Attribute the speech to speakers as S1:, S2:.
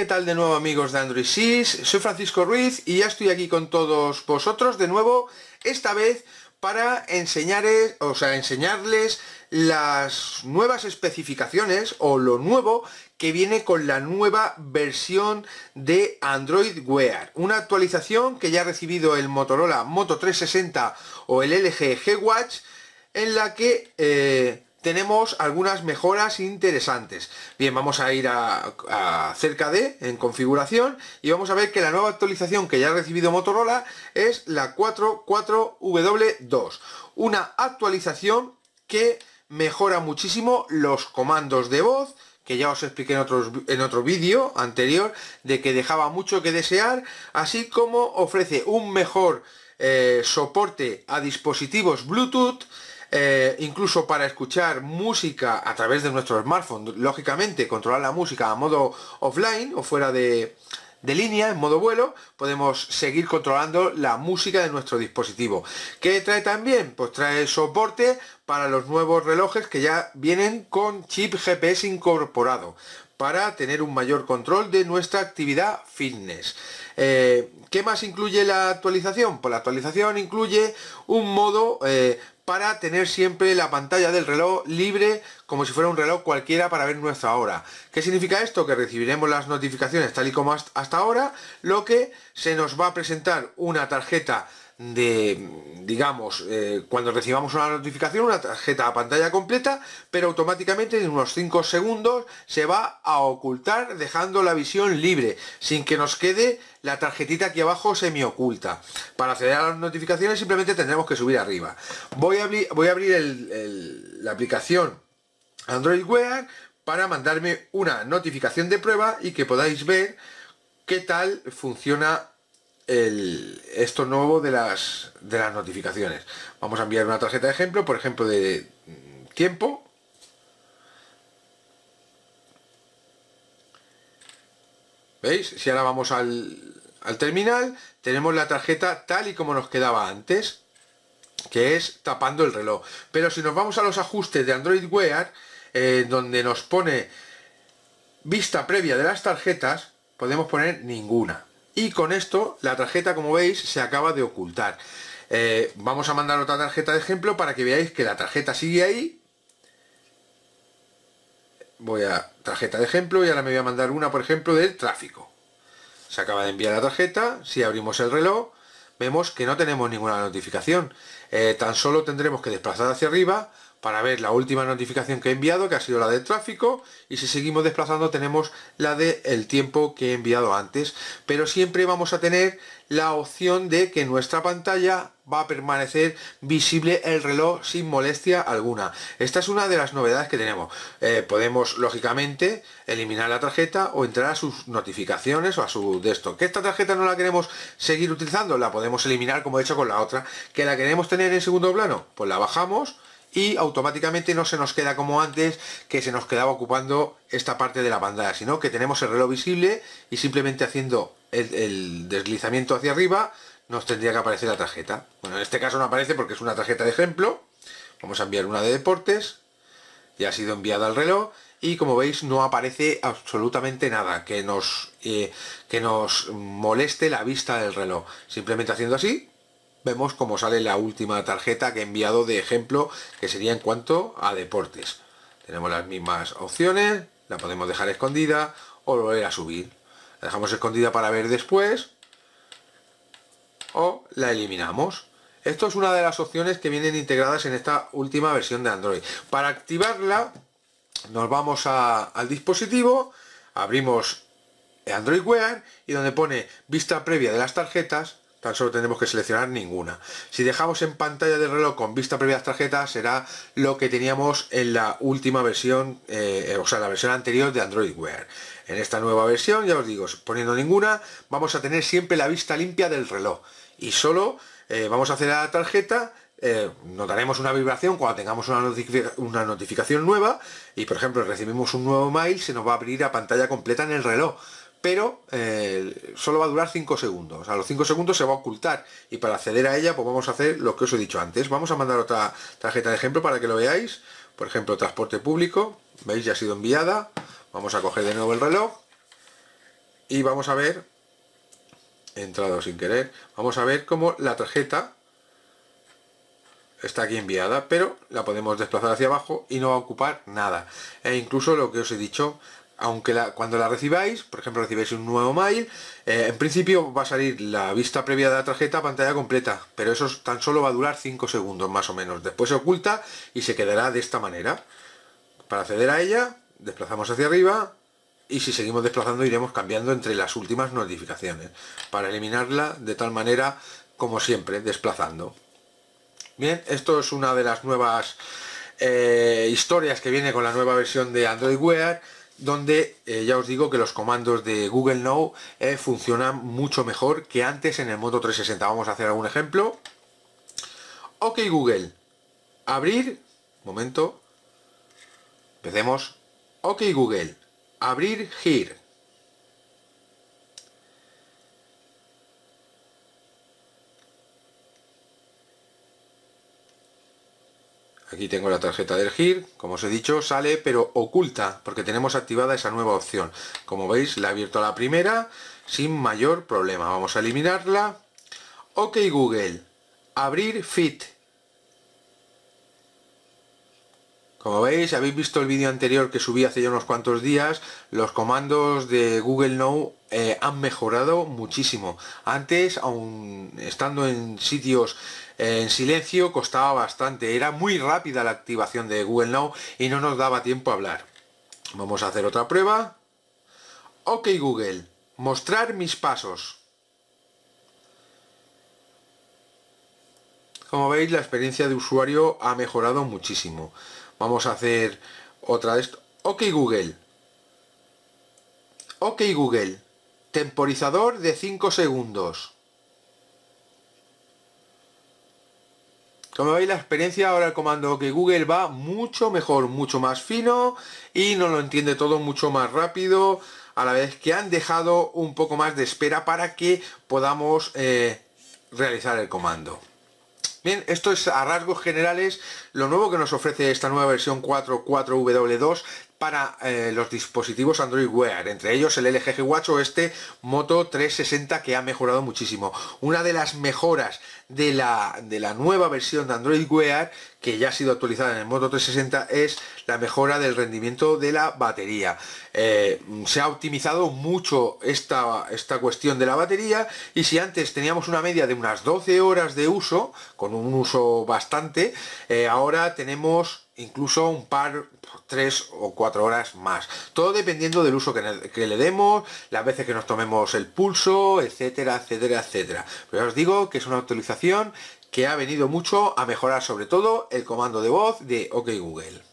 S1: ¿qué tal de nuevo amigos de Android 6? Soy Francisco Ruiz y ya estoy aquí con todos vosotros de nuevo, esta vez para enseñar, o sea, enseñarles las nuevas especificaciones o lo nuevo que viene con la nueva versión de Android Wear. Una actualización que ya ha recibido el Motorola Moto 360 o el LG G-Watch en la que... Eh, tenemos algunas mejoras interesantes. Bien, vamos a ir a, cerca de, en configuración, y vamos a ver que la nueva actualización que ya ha recibido Motorola es la 44W2. Una actualización que mejora muchísimo los comandos de voz, que ya os expliqué en, en otro vídeo anterior, de que dejaba mucho que desear, así como ofrece un mejor eh, soporte a dispositivos Bluetooth, eh, incluso para escuchar música a través de nuestro smartphone. Lógicamente, controlar la música a modo offline o fuera de, línea, en modo vuelo, podemos seguir controlando la música de nuestro dispositivo. ¿Qué trae también? Pues trae soporte para los nuevos relojes que ya vienen con chip GPS incorporado para tener un mayor control de nuestra actividad fitness. Eh, ¿Qué más incluye la actualización? Pues la actualización incluye un modo eh, para tener siempre la pantalla del reloj libre como si fuera un reloj cualquiera para ver nuestra hora. ¿Qué significa esto? Que recibiremos las notificaciones tal y como hasta ahora, lo que se nos va a presentar una tarjeta de, digamos, eh, cuando recibamos una notificación, una tarjeta a pantalla completa, pero automáticamente en unos 5 segundos se va a ocultar dejando la visión libre, sin que nos quede la tarjetita aquí abajo oculta Para acceder a las notificaciones simplemente tendremos que subir arriba. Voy a, voy a abrir el, la aplicación Android Wear para mandarme una notificación de prueba y que podáis ver qué tal funciona esto nuevo de las, de las notificaciones. Vamos a enviar una tarjeta de ejemplo, por ejemplo, de mm, tiempo. ¿Veis? Si ahora vamos al, al terminal, tenemos la tarjeta tal y como nos quedaba antes, que es tapando el reloj. Pero si nos vamos a los ajustes de Android Wear, eh, donde nos pone vista previa de las tarjetas, podemos poner ninguna y con esto la tarjeta como veis se acaba de ocultar eh, vamos a mandar otra tarjeta de ejemplo para que veáis que la tarjeta sigue ahí voy a tarjeta de ejemplo y ahora me voy a mandar una por ejemplo del tráfico se acaba de enviar la tarjeta si abrimos el reloj vemos que no tenemos ninguna notificación eh, tan solo tendremos que desplazar hacia arriba para ver la última notificación que he enviado, que ha sido la de tráfico, y si seguimos desplazando tenemos la de el tiempo que he enviado antes. Pero siempre vamos a tener la opción de que nuestra pantalla va a permanecer visible el reloj sin molestia alguna. Esta es una de las novedades que tenemos. Eh, podemos, lógicamente, eliminar la tarjeta o entrar a sus notificaciones o a su desktop Que esta tarjeta no la queremos seguir utilizando, la podemos eliminar como he hecho con la otra. Que la queremos tener en segundo plano, pues la bajamos y automáticamente no se nos queda como antes que se nos quedaba ocupando esta parte de la pantalla, sino que tenemos el reloj visible y simplemente haciendo el, deslizamiento hacia arriba nos tendría que aparecer la tarjeta. Bueno, en este caso no aparece porque es una tarjeta de ejemplo. Vamos a enviar una de deportes. Ya ha sido enviada al reloj y como veis no aparece absolutamente nada que nos, eh, que nos moleste la vista del reloj. Simplemente haciendo así vemos cómo sale la última tarjeta que he enviado de ejemplo, que sería en cuanto a deportes. Tenemos las mismas opciones, la podemos dejar escondida o volver a subir. La dejamos escondida para ver después o la eliminamos. Esto es una de las opciones que vienen integradas en esta última versión de Android. Para activarla nos vamos al dispositivo, abrimos Android Wear y donde pone vista previa de las tarjetas Tan solo tendremos que seleccionar ninguna. Si dejamos en pantalla del reloj con vista previa a las tarjetas, será lo que teníamos en la última versión, eh, o sea, la versión anterior de Android Wear. En esta nueva versión, ya os digo, poniendo ninguna, vamos a tener siempre la vista limpia del reloj. Y solo eh, vamos a hacer a la tarjeta eh, notaremos una vibración cuando tengamos una, notificación nueva y por ejemplo recibimos un nuevo mail se nos va a abrir a pantalla completa en el reloj pero eh, solo va a durar 5 segundos. A los 5 segundos se va a ocultar y para acceder a ella pues vamos a hacer lo que os he dicho antes. Vamos a mandar otra tarjeta de ejemplo para que lo veáis. Por ejemplo, transporte público. ¿Veis? Ya ha sido enviada. Vamos a coger de nuevo el reloj y vamos a ver, he entrado sin querer, vamos a ver cómo la tarjeta está aquí enviada, pero la podemos desplazar hacia abajo y no va a ocupar nada. E incluso lo que os he dicho aunque cuando la recibáis, por ejemplo recibéis un nuevo mail, eh, en principio va a salir la vista previa de la tarjeta a pantalla completa, pero eso tan solo va a durar 5 segundos más o menos, después se oculta y se quedará de esta manera. Para acceder a ella, desplazamos hacia arriba y si seguimos desplazando iremos cambiando entre las últimas notificaciones, para eliminarla de tal manera como siempre, desplazando. Bien, esto es una de las nuevas eh, historias que viene con la nueva versión de Android Wear donde eh, ya os digo que los comandos de Google Now eh, funcionan mucho mejor que antes en el modo 360. Vamos a hacer algún ejemplo. Ok Google, abrir, momento, empecemos. Ok Google, abrir Here. y tengo la tarjeta del GIR, como os he dicho, sale pero oculta, porque tenemos activada esa nueva opción. Como veis, la he abierto a la primera, sin mayor problema. Vamos a eliminarla. Ok Google, abrir Fit. Como veis, habéis visto el vídeo anterior que subí hace ya unos cuantos días, los comandos de Google Now eh, han mejorado muchísimo. Antes, aun estando en sitios eh, en silencio, costaba bastante. Era muy rápida la activación de Google Now y no nos daba tiempo a hablar. Vamos a hacer otra prueba. Ok Google, mostrar mis pasos. Como veis, la experiencia de usuario ha mejorado muchísimo. Vamos a hacer otra de esto. Ok Google. Ok Google. Temporizador de 5 segundos. Como veis la experiencia ahora el comando que Google va mucho mejor, mucho más fino y nos lo entiende todo mucho más rápido a la vez que han dejado un poco más de espera para que podamos eh, realizar el comando. Bien, esto es a rasgos generales lo nuevo que nos ofrece esta nueva versión 4.4W2 para eh, los dispositivos Android Wear, entre ellos el LG G Watch o este Moto 360 que ha mejorado muchísimo. Una de las mejoras de la, de la nueva versión de Android Wear, que ya ha sido actualizada en el Moto 360, es la mejora del rendimiento de la batería. Eh, se ha optimizado mucho esta, esta cuestión de la batería y si antes teníamos una media de unas 12 horas de uso, con un uso bastante, eh, ahora tenemos incluso un par, tres o cuatro horas más. Todo dependiendo del uso que, le demos, las veces que nos tomemos el pulso, etcétera, etcétera, etcétera. Pero ya os digo que es una actualización que ha venido mucho a mejorar sobre todo el comando de voz de OK Google.